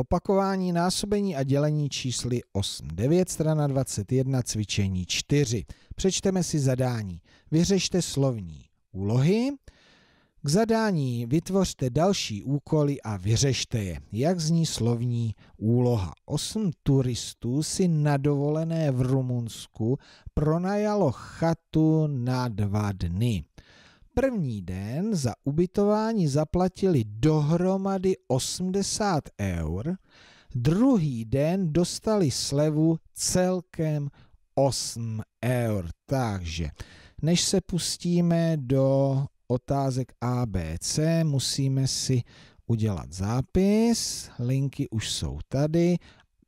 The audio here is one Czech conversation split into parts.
Opakování násobení a dělení čísly 8. 9 strana 21 cvičení 4. Přečteme si zadání. Vyřešte slovní úlohy. K zadání vytvořte další úkoly a vyřešte je. Jak zní slovní úloha? Osm turistů si na dovolené v Rumunsku pronajalo chatu na dva dny první den za ubytování zaplatili dohromady 80 eur, druhý den dostali slevu celkem 8 eur. Takže než se pustíme do otázek ABC, musíme si udělat zápis. Linky už jsou tady,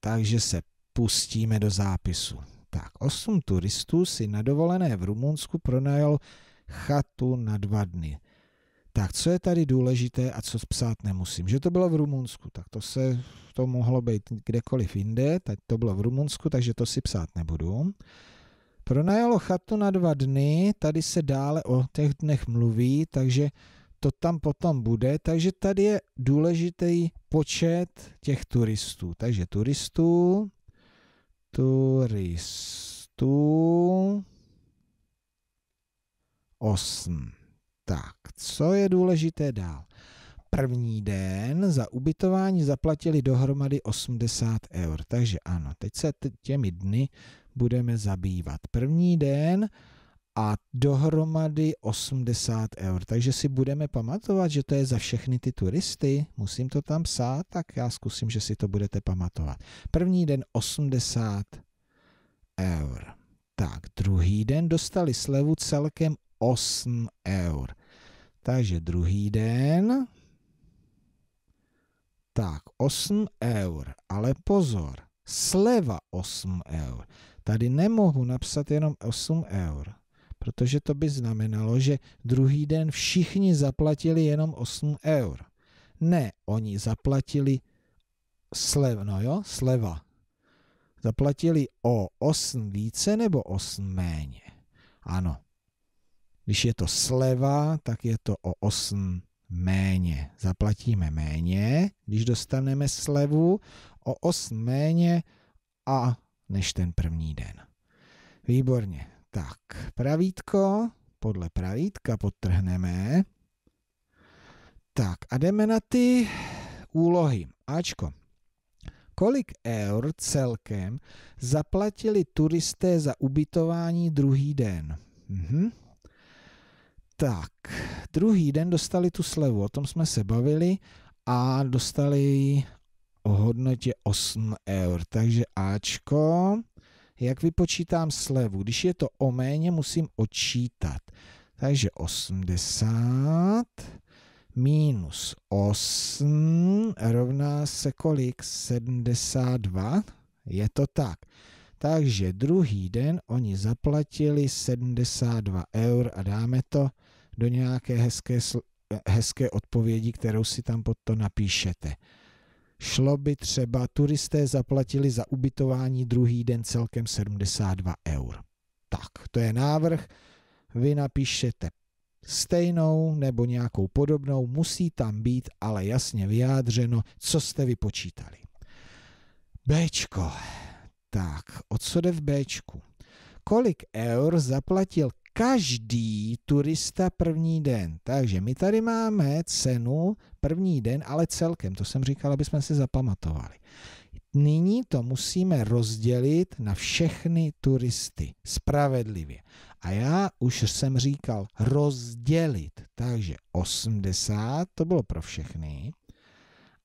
takže se pustíme do zápisu. Tak, 8 turistů si na dovolené v Rumunsku pronajal chatu na dva dny. Tak co je tady důležité a co psát nemusím? Že to bylo v Rumunsku, tak to se to mohlo být kdekoliv jinde, tak to bylo v Rumunsku, takže to si psát nebudu. Pronajalo chatu na dva dny, tady se dále o těch dnech mluví, takže to tam potom bude, takže tady je důležitý počet těch turistů. Takže turistů, turistů, 8. Tak, co je důležité dál? První den za ubytování zaplatili dohromady 80 eur, takže ano, teď se těmi dny budeme zabývat. První den a dohromady 80 eur. Takže si budeme pamatovat, že to je za všechny ty turisty. Musím to tam psát, tak já zkusím, že si to budete pamatovat. První den 80 eur. Tak, druhý den dostali slevu celkem 8 eur. Takže druhý den. Tak, 8 eur. Ale pozor, sleva 8 eur. Tady nemohu napsat jenom 8 eur, protože to by znamenalo, že druhý den všichni zaplatili jenom 8 eur. Ne, oni zaplatili slev, no jo, sleva. Zaplatili o 8 více nebo 8 méně. Ano, když je to sleva, tak je to o 8 méně. Zaplatíme méně, když dostaneme slevu, o 8 méně a než ten první den. Výborně. Tak, pravítko, podle pravítka podtrhneme. Tak a jdeme na ty úlohy. Ačko. Kolik eur celkem zaplatili turisté za ubytování druhý den? Mhm. Tak, druhý den dostali tu slevu, o tom jsme se bavili a dostali ji o hodnotě 8 eur. Takže Ačko, jak vypočítám slevu? Když je to o méně, musím odčítat. Takže 80 minus 8 rovná se kolik? 72? Je to tak. Takže druhý den oni zaplatili 72 eur a dáme to do nějaké hezké, hezké odpovědi, kterou si tam pod to napíšete. Šlo by třeba, turisté zaplatili za ubytování druhý den celkem 72 eur. Tak, to je návrh, vy napíšete stejnou nebo nějakou podobnou, musí tam být ale jasně vyjádřeno, co jste vypočítali. Bčko. Tak, od co jde v Bčku? Kolik eur zaplatil každý turista první den. Takže my tady máme cenu první den, ale celkem. To jsem říkal, aby jsme si zapamatovali. Nyní to musíme rozdělit na všechny turisty spravedlivě. A já už jsem říkal rozdělit, takže 80 to bylo pro všechny.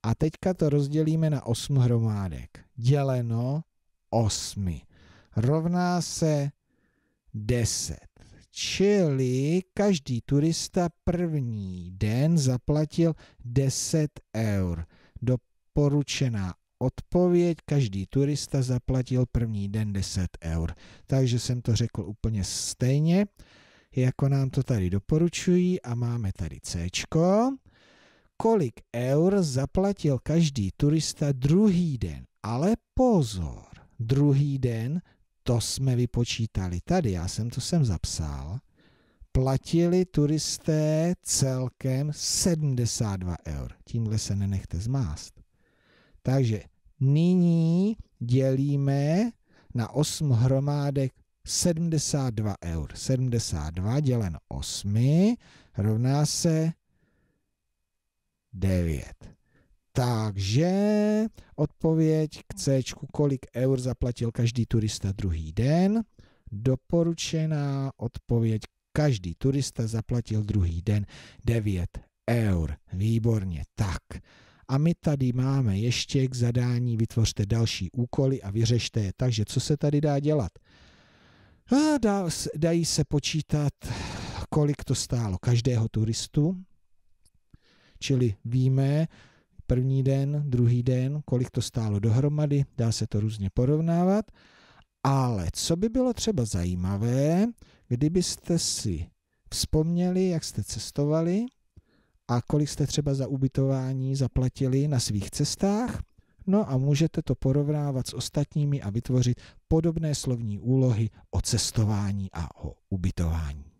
A teďka to rozdělíme na 8 hromádek. Děleno 8 rovná se 10. Čili každý turista první den zaplatil 10 eur. Doporučená odpověď, každý turista zaplatil první den 10 eur. Takže jsem to řekl úplně stejně, jako nám to tady doporučují a máme tady C. Kolik eur zaplatil každý turista druhý den? Ale pozor, druhý den to jsme vypočítali tady, já jsem to sem zapsal, platili turisté celkem 72 eur. Tímhle se nenechte zmást. Takže nyní dělíme na 8 hromádek 72 eur. 72 děleno 8 rovná se 9. Takže odpověď k C, kolik eur zaplatil každý turista druhý den. Doporučená odpověď, každý turista zaplatil druhý den 9 eur. Výborně, tak. A my tady máme ještě k zadání, vytvořte další úkoly a vyřešte je. Takže co se tady dá dělat? A dá, dají se počítat, kolik to stálo každého turistu, čili víme, první den, druhý den, kolik to stálo dohromady, dá se to různě porovnávat. Ale co by bylo třeba zajímavé, kdybyste si vzpomněli, jak jste cestovali a kolik jste třeba za ubytování zaplatili na svých cestách, no a můžete to porovnávat s ostatními a vytvořit podobné slovní úlohy o cestování a o ubytování.